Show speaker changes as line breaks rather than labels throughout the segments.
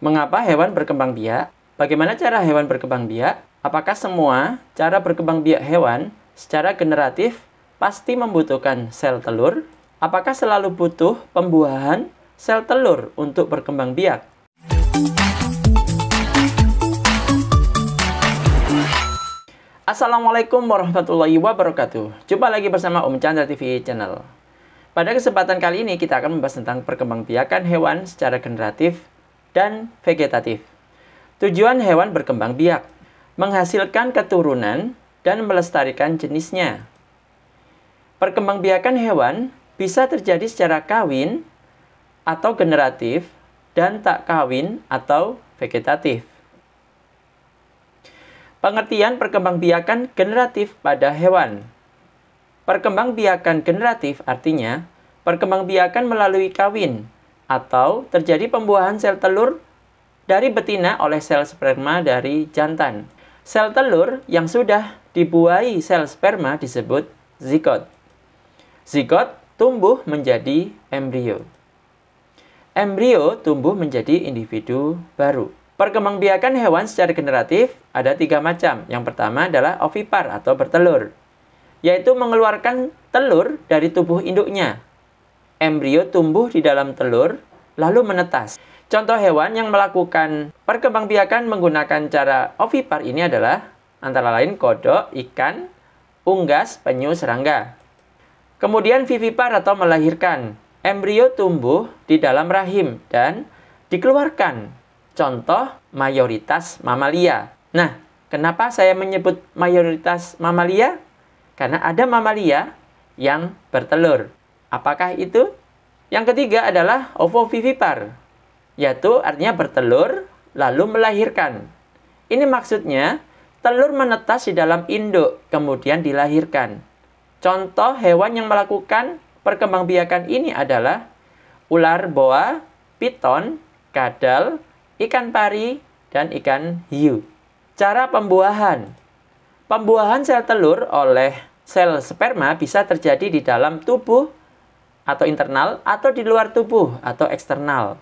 Mengapa hewan berkembang biak? Bagaimana cara hewan berkembang biak? Apakah semua cara berkembang biak hewan secara generatif pasti membutuhkan sel telur? Apakah selalu butuh pembuahan sel telur untuk berkembang biak? Assalamualaikum warahmatullahi wabarakatuh. Jumpa lagi bersama Om Chandra TV Channel. Pada kesempatan kali ini kita akan membahas tentang perkembangbiakan hewan secara generatif dan vegetatif. Tujuan hewan berkembang biak, menghasilkan keturunan dan melestarikan jenisnya. Perkembangbiakan hewan bisa terjadi secara kawin atau generatif dan tak kawin atau vegetatif. Pengertian perkembangbiakan generatif pada hewan. Perkembangbiakan generatif artinya perkembangbiakan melalui kawin atau terjadi pembuahan sel telur dari betina oleh sel sperma dari jantan. Sel telur yang sudah dibuahi sel sperma disebut zigot. Zigot tumbuh menjadi embrio. Embrio tumbuh menjadi individu baru. Perkembangbiakan hewan secara generatif ada tiga macam. Yang pertama adalah ovipar atau bertelur, yaitu mengeluarkan telur dari tubuh induknya. Embrio tumbuh di dalam telur lalu menetas. Contoh hewan yang melakukan perkembangbiakan menggunakan cara ovipar ini adalah antara lain kodok, ikan, unggas, penyu, serangga. Kemudian vivipar atau melahirkan. Embrio tumbuh di dalam rahim dan dikeluarkan. Contoh mayoritas mamalia. Nah, kenapa saya menyebut mayoritas mamalia? Karena ada mamalia yang bertelur. Apakah itu? Yang ketiga adalah ovovivipar, yaitu artinya bertelur lalu melahirkan. Ini maksudnya telur menetas di dalam induk kemudian dilahirkan. Contoh hewan yang melakukan perkembangbiakan ini adalah ular boa, piton, kadal, ikan pari, dan ikan hiu. Cara pembuahan. Pembuahan sel telur oleh sel sperma bisa terjadi di dalam tubuh atau internal atau di luar tubuh atau eksternal.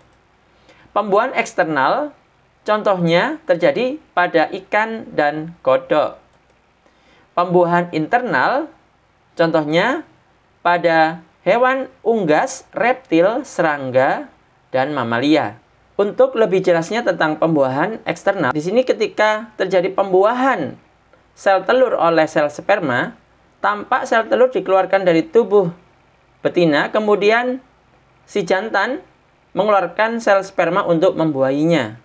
Pembuahan eksternal contohnya terjadi pada ikan dan kodok. Pembuahan internal contohnya pada hewan unggas, reptil, serangga, dan mamalia. Untuk lebih jelasnya tentang pembuahan eksternal, di sini ketika terjadi pembuahan sel telur oleh sel sperma, tampak sel telur dikeluarkan dari tubuh betina, kemudian si jantan mengeluarkan sel sperma untuk membuahinya.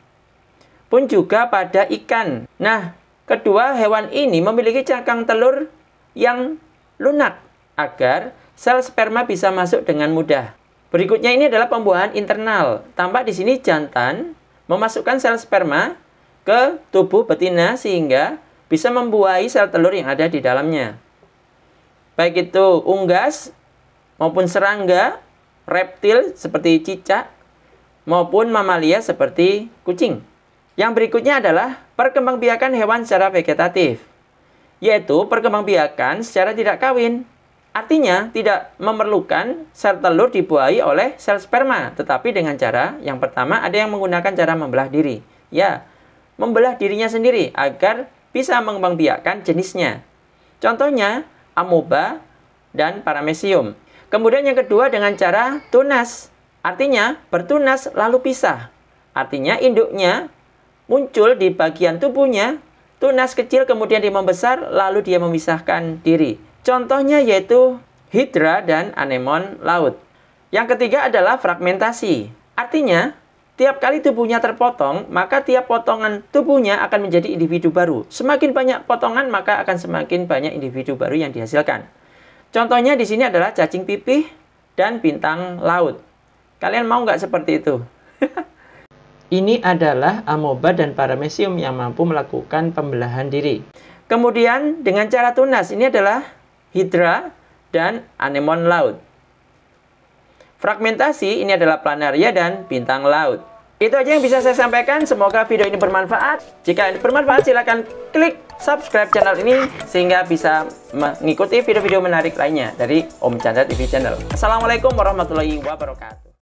Pun juga pada ikan. Nah, kedua hewan ini memiliki cangkang telur yang lunak agar sel sperma bisa masuk dengan mudah. Berikutnya ini adalah pembuahan internal. Tampak di sini jantan memasukkan sel sperma ke tubuh betina sehingga bisa membuahi sel telur yang ada di dalamnya. Baik itu unggas maupun serangga, reptil seperti cicak, maupun mamalia seperti kucing. Yang berikutnya adalah perkembangbiakan hewan secara vegetatif, yaitu perkembangbiakan secara tidak kawin. Artinya, tidak memerlukan sel telur dibuahi oleh sel sperma, tetapi dengan cara yang pertama ada yang menggunakan cara membelah diri. Ya, membelah dirinya sendiri agar bisa mengembangbiakan jenisnya. Contohnya, amoeba dan paramecium. Kemudian yang kedua dengan cara tunas. Artinya bertunas lalu pisah. Artinya induknya muncul di bagian tubuhnya, tunas kecil kemudian dia membesar lalu dia memisahkan diri. Contohnya yaitu hidra dan anemon laut. Yang ketiga adalah fragmentasi. Artinya, tiap kali tubuhnya terpotong, maka tiap potongan tubuhnya akan menjadi individu baru. Semakin banyak potongan, maka akan semakin banyak individu baru yang dihasilkan. Contohnya di sini adalah cacing pipih dan bintang laut. Kalian mau nggak seperti itu? Ini adalah amoba dan paramecium yang mampu melakukan pembelahan diri. Kemudian dengan cara tunas, ini adalah hidra dan anemon laut. Fragmentasi ini adalah planaria dan bintang laut. Itu aja yang bisa saya sampaikan. Semoga video ini bermanfaat. Jika bermanfaat, silahkan klik subscribe channel ini sehingga bisa mengikuti video-video menarik lainnya dari Om Chandra TV Channel. Assalamualaikum warahmatullahi wabarakatuh.